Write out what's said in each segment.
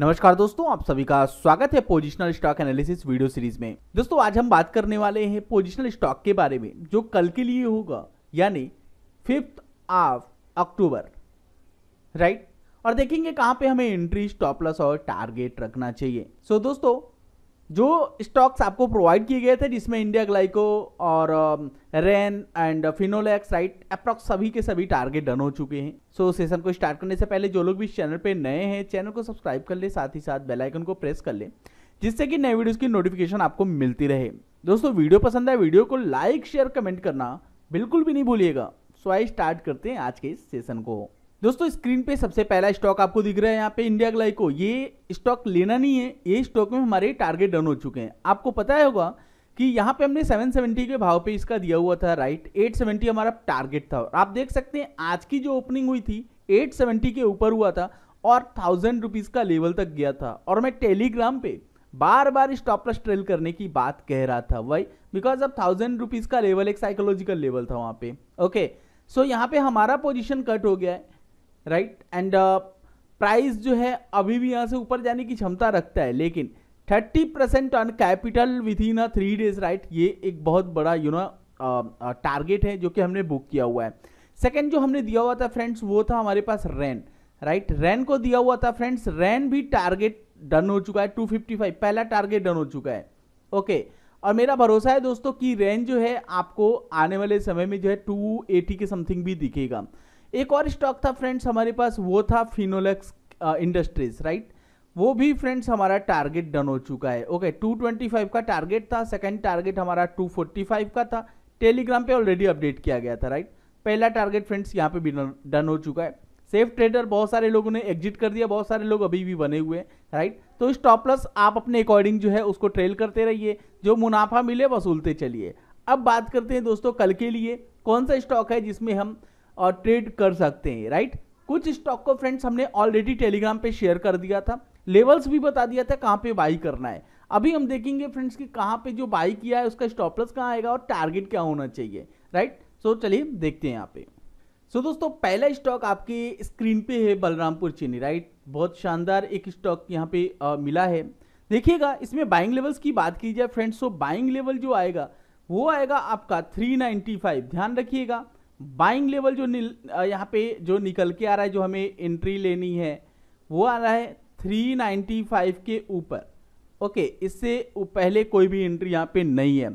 नमस्कार दोस्तों आप सभी का स्वागत है positional stock analysis video series में दोस्तों आज हम बात करने वाले हैं पोजिशनल स्टॉक के बारे में जो कल के लिए होगा यानी फिफ्थ ऑफ अक्टूबर राइट और देखेंगे कहाँ पे हमें एंट्री स्टॉप लॉस और टारगेट रखना चाहिए सो so, दोस्तों जो स्टॉक्स आपको प्रोवाइड किए गए थे जिसमें इंडिया ग्लाइको और Rain and Finolex right approx सभी के सभी टारगेट डन हो चुके हैं सो so, सेशन को स्टार्ट करने से पहले जो लोग भी इस चैनल पे नए हैं चैनल को सब्सक्राइब कर ले साथ ही साथ बेल आइकन को प्रेस कर ले जिससे कि नए वीडियोस की नोटिफिकेशन आपको मिलती रहे दोस्तों वीडियो पसंद आए वीडियो को लाइक शेयर कमेंट करना बिल्कुल भी नहीं भूलिएगा सो आई स्टार्ट करते हैं आज के इस सेशन को दोस्तों स्क्रीन पे सबसे पहला स्टॉक आपको दिख रहा है यहाँ पे इंडिया ग्लाइको ये स्टॉक लेना नहीं है ये स्टॉक में हमारे टारगेट डन हो चुके हैं आपको पता होगा कि यहाँ पे हमने 770 के भाव पे इसका दिया हुआ था राइट 870 हमारा टारगेट था और आप देख सकते हैं आज की जो ओपनिंग हुई थी 870 के ऊपर हुआ था और थाउजेंड रुपीज़ का लेवल तक गया था और मैं टेलीग्राम पे बार बार स्टॉप लस ट्रेल करने की बात कह रहा था वाई बिकॉज अब थाउजेंड रुपीज़ का लेवल एक साइकोलॉजिकल लेवल था वहाँ पे ओके सो so यहाँ पे हमारा पोजिशन कट हो गया है राइट एंड प्राइस uh, जो है अभी भी यहाँ से ऊपर जाने की क्षमता रखता है लेकिन 30 percent on capital within a three days right ये एक बहुत बड़ा यू नो टारगेट है जो कि हमने बुक किया हुआ है सेकेंड जो हमने दिया हुआ था फ्रेंड्स वो था हमारे पास रैन राइट रैन को दिया हुआ था फ्रेंड्स रैन भी टारगेट डन हो चुका है 255 पहला टारगेट डन हो चुका है ओके okay. और मेरा भरोसा है दोस्तों कि रैन जो है आपको आने वाले समय में जो है 280 के समथिंग भी दिखेगा एक और स्टॉक था फ्रेंड्स हमारे पास वो था फिनोलेक्स इंडस्ट्रीज राइट वो भी फ्रेंड्स हमारा टारगेट डन हो चुका है ओके okay, 225 का टारगेट था सेकंड टारगेट हमारा 245 का था टेलीग्राम पे ऑलरेडी अपडेट किया गया था राइट पहला टारगेट फ्रेंड्स यहाँ पे भी डन हो चुका है सेफ ट्रेडर बहुत सारे लोगों ने एग्जिट कर दिया बहुत सारे लोग अभी भी बने हुए हैं राइट तो स्टॉप प्लस आप अपने अकॉर्डिंग जो है उसको ट्रेल करते रहिए जो मुनाफा मिले वसूलते चलिए अब बात करते हैं दोस्तों कल के लिए कौन सा स्टॉक है जिसमें हम और ट्रेड कर सकते हैं राइट कुछ स्टॉक को फ्रेंड्स हमने ऑलरेडी टेलीग्राम पे शेयर कर दिया था लेवल्स भी बता दिया था कहाँ पे बाई करना है अभी हम देखेंगे फ्रेंड्स कि कहाँ पे जो बाई किया है उसका स्टॉपलस कहाँ आएगा और टारगेट क्या होना चाहिए राइट सो so, चलिए देखते हैं यहाँ पे सो so, दोस्तों पहला स्टॉक आपके स्क्रीन पे है बलरामपुर चीनी राइट बहुत शानदार एक स्टॉक यहाँ पे आ, मिला है देखिएगा इसमें बाइंग लेवल्स की बात की जाए फ्रेंड्स तो बाइंग लेवल जो आएगा वो आएगा आपका 395 ध्यान रखिएगा बाइंग लेवल जो यहाँ पे जो निकल के आ रहा है जो हमें एंट्री लेनी है वो आ रहा है 395 के ऊपर ओके इससे पहले कोई भी एंट्री यहाँ पे नहीं है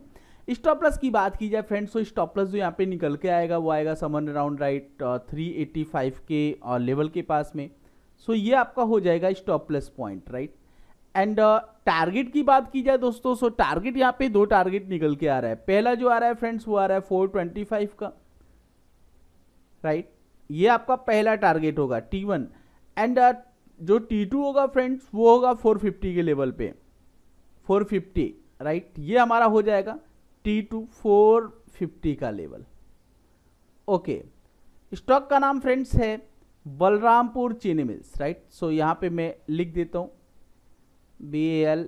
स्टॉपलस की बात की जाए फ्रेंड्स तो लॉस जो यहाँ पे निकल के आएगा वो आएगा समन अराउंड राइट 385 के लेवल के पास में सो ये आपका हो जाएगा stop loss point right and target की बात की जाए दोस्तों सो टारगेट यहाँ पे दो टारगेट निकल के आ रहा है पहला जो आ रहा है फ्रेंड्स वो आ रहा है फाइव का राइट ये आपका पहला टारगेट होगा टी वन एंड जो टी टू होगा फ्रेंड्स वो होगा फोर फिफ्टी के लेवल पे फोर फिफ्टी राइट ये हमारा हो जाएगा टी टू फोर फिफ्टी का लेवल ओके स्टॉक का नाम फ्रेंड्स है बलरामपुर चीनी मिल्स राइट सो यहाँ पे मैं लिख देता हूँ B L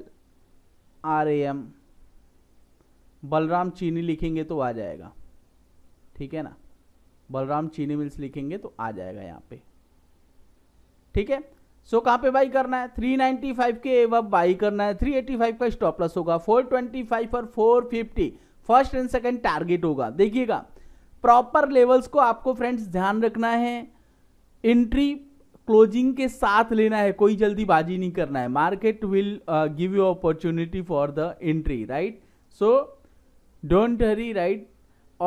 R A M Balram Chini लिखेंगे तो आ जाएगा ठीक है ना बलराम चीनी मिल्स लिखेंगे तो आ जाएगा यहाँ पे ठीक है सो so, कहाँ पे बाई करना है 395 के एवब बाई करना है 385 का स्टॉप लॉस होगा 425 और 450 फर्स्ट एंड सेकंड टारगेट होगा देखिएगा प्रॉपर लेवल्स को आपको फ्रेंड्स ध्यान रखना है एंट्री क्लोजिंग के साथ लेना है कोई जल्दीबाजी नहीं करना है market will give you opportunity for the entry right so don't hurry right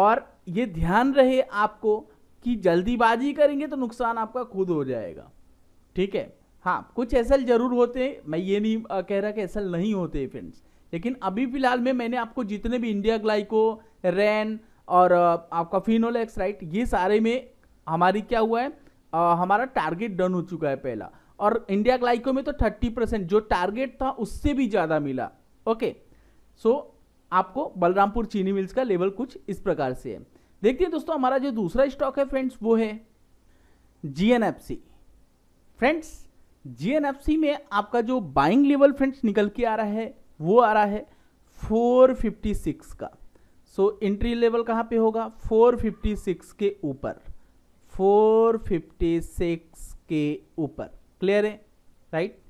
और ये ध्यान रहे आपको कि जल्दीबाजी करेंगे तो नुकसान आपका खुद हो जाएगा ठीक है हाँ कुछ एसएल जरूर होते हैं मैं ये नहीं कह रहा कि एसएल नहीं होते फ्रेंड्स लेकिन अभी फिलहाल में मैंने आपको जितने भी इंडिया ग्लाइको रैन और आपका फिनोल राइट ये सारे में हमारी क्या हुआ है आ, हमारा टारगेट डन हो चुका है पहला और इंडिया ग्लाइको में तो थर्टी परसेंट जो टारगेट था उससे भी ज़्यादा मिला ओके सो आपको बलरामपुर चीनी मिल्स का लेवल कुछ इस प्रकार से है देखते हैं दोस्तों हमारा जो दूसरा स्टॉक है फ्रेंड्स वो है जीएनएफसी फ्रेंड्स जीएनएफसी में आपका जो बाइंग लेवल फ्रेंड्स निकल के आ रहा है वो आ रहा है 456 का सो एंट्री लेवल कहाँ पे होगा 456 के ऊपर 456 के ऊपर क्लियर है राइट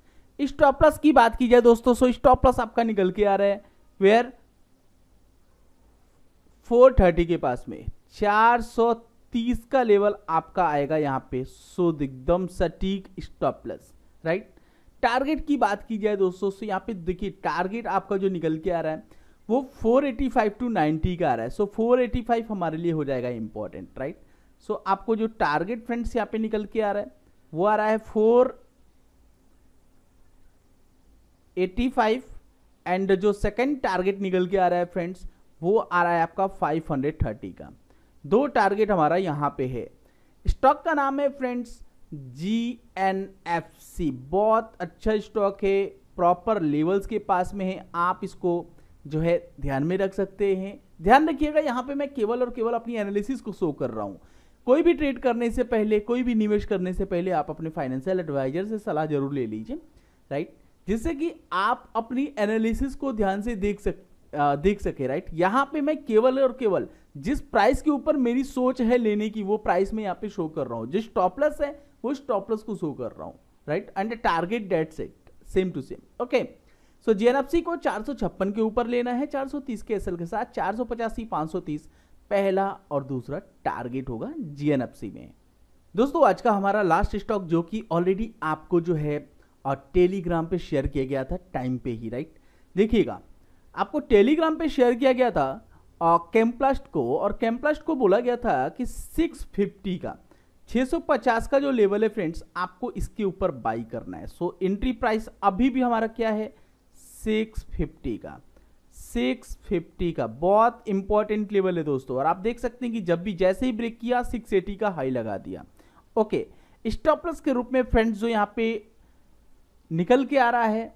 स्टॉप प्लस की बात की जाए दोस्तों सो स्टॉप प्लस आपका निकल के आ रहा है वेयर 430 के पास में 430 का लेवल आपका आएगा यहाँ पे सो एकदम सटीक प्लस राइट टारगेट की बात की जाए दोस्तों सो यहाँ पे देखिए टारगेट आपका जो निकल के आ रहा है वो 485 टू 90 का आ रहा है सो so, 485 हमारे लिए हो जाएगा इंपॉर्टेंट राइट सो आपको जो टारगेट फ्रेंड्स यहाँ पे निकल के आ रहा है वो आ रहा है 485 एंड जो सेकंड टारगेट निकल के आ रहा है फ्रेंड्स वो आ रहा है आपका 530 का दो टारगेट हमारा यहाँ पे है स्टॉक का नाम है friends G N F C बहुत अच्छा स्टॉक है प्रॉपर लेवल्स के पास में है आप इसको जो है ध्यान में रख सकते हैं ध्यान रखिएगा यहाँ पे मैं केवल और केवल अपनी एनालिसिस को शो कर रहा हूँ कोई भी ट्रेड करने से पहले कोई भी निवेश करने से पहले आप अपने फाइनेंशियल एडवाइजर से सलाह जरूर ले लीजिए राइट जिससे कि आप अपनी एनालिसिस को ध्यान से देख सक आ, देख सके राइट यहाँ पे मैं केवल और केवल जिस प्राइस के ऊपर मेरी सोच है लेने की वो प्राइस मैं यहाँ पे शो कर रहा हूँ जिस स्टॉपलस है वो स्टॉपलस को शो कर रहा हूँ right and target date set same to same okay so GNFC को चार के ऊपर लेना है चार के एसएल के साथ चार सौ पहला और दूसरा टारगेट होगा जीएनएफसी में दोस्तों आज का हमारा लास्ट स्टॉक जो कि ऑलरेडी आपको जो है और टेलीग्राम पे शेयर किया गया था टाइम पे ही राइट देखिएगा आपको टेलीग्राम पे शेयर किया गया था कैम्प्लास्ट को और कैम्प्लास्ट को बोला गया था कि 650 का 650 का जो लेवल है फ्रेंड्स आपको इसके ऊपर बाई करना है सो एंट्री प्राइस अभी भी हमारा क्या है 650 का 650 का बहुत इंपॉर्टेंट लेवल है दोस्तों और आप देख सकते हैं कि जब भी जैसे ही ब्रेक किया 680 का हाई लगा दिया ओके स्टॉपलस के रूप में फ्रेंड्स जो यहाँ पे निकल के आ रहा है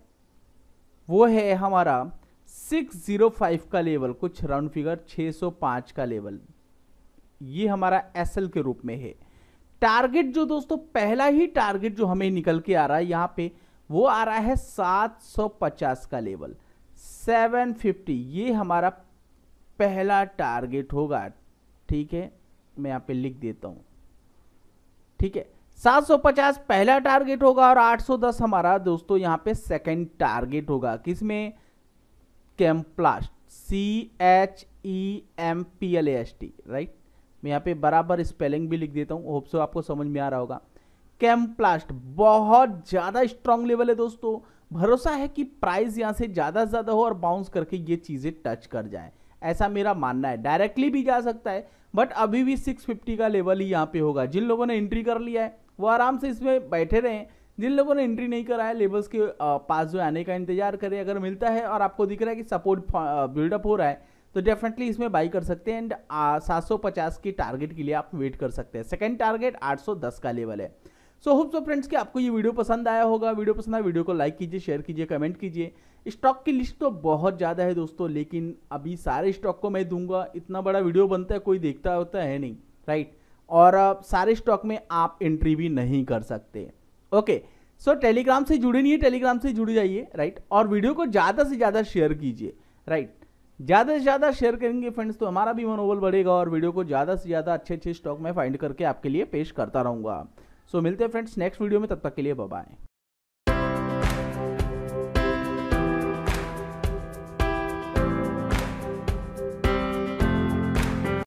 वो है हमारा 605 का लेवल कुछ राउंड फिगर 605 का लेवल ये हमारा एसएल के रूप में है टारगेट जो दोस्तों पहला ही टारगेट जो हमें निकल के आ रहा है यहाँ पे वो आ रहा है 750 का लेवल 750 ये हमारा पहला टारगेट होगा ठीक है मैं यहाँ पे लिख देता हूँ ठीक है 750 पहला टारगेट होगा और 810 हमारा दोस्तों यहाँ पे सेकंड टारगेट होगा किसमें Chemplast C H E M P L A S T मैं यहाँ पे बराबर स्पेलिंग भी लिख देता हूँ होप सो आपको समझ में आ रहा होगा कैम्प्लास्ट बहुत ज़्यादा स्ट्रांग लेवल है दोस्तों भरोसा है कि प्राइस यहाँ से ज़्यादा से ज़्यादा हो और बाउंस करके ये चीज़ें टच कर जाए ऐसा मेरा मानना है डायरेक्टली भी जा सकता है बट अभी भी 650 का लेवल ही यहाँ पे होगा जिन लोगों ने एंट्री कर लिया है वो आराम से इसमें बैठे रहें जिन लोगों ने एंट्री नहीं करा है लेबर्स के पास जो आने का इंतजार करें अगर मिलता है और आपको दिख रहा है कि सपोर्ट बिल्डअप हो रहा है तो डेफिनेटली इसमें बाई कर सकते हैं एंड सात के टारगेट के लिए आप वेट कर सकते हैं सेकेंड टारगेट 810 का लेवल है सो होप सो फ्रेंड्स कि आपको ये वीडियो पसंद आया होगा वीडियो पसंद आया वीडियो को लाइक कीजिए शेयर कीजिए कमेंट कीजिए स्टॉक की लिस्ट तो बहुत ज़्यादा है दोस्तों लेकिन अभी सारे स्टॉक को मैं दूंगा इतना बड़ा वीडियो बनता है कोई देखता होता है नहीं राइट और सारे स्टॉक में आप एंट्री भी नहीं कर सकते ओके सो टेलीग्राम से जुड़े नहीं है टेलीग्राम से जुड़ जाइए राइट और वीडियो को ज़्यादा से ज़्यादा शेयर कीजिए राइट ज़्यादा से ज़्यादा शेयर करेंगे फ्रेंड्स तो हमारा भी मनोबल बढ़ेगा और वीडियो को ज़्यादा से ज़्यादा अच्छे अच्छे स्टॉक में फाइंड करके आपके लिए पेश करता रहूँगा सो so, मिलते हैं फ्रेंड्स नेक्स्ट वीडियो में तब तक के लिए बाय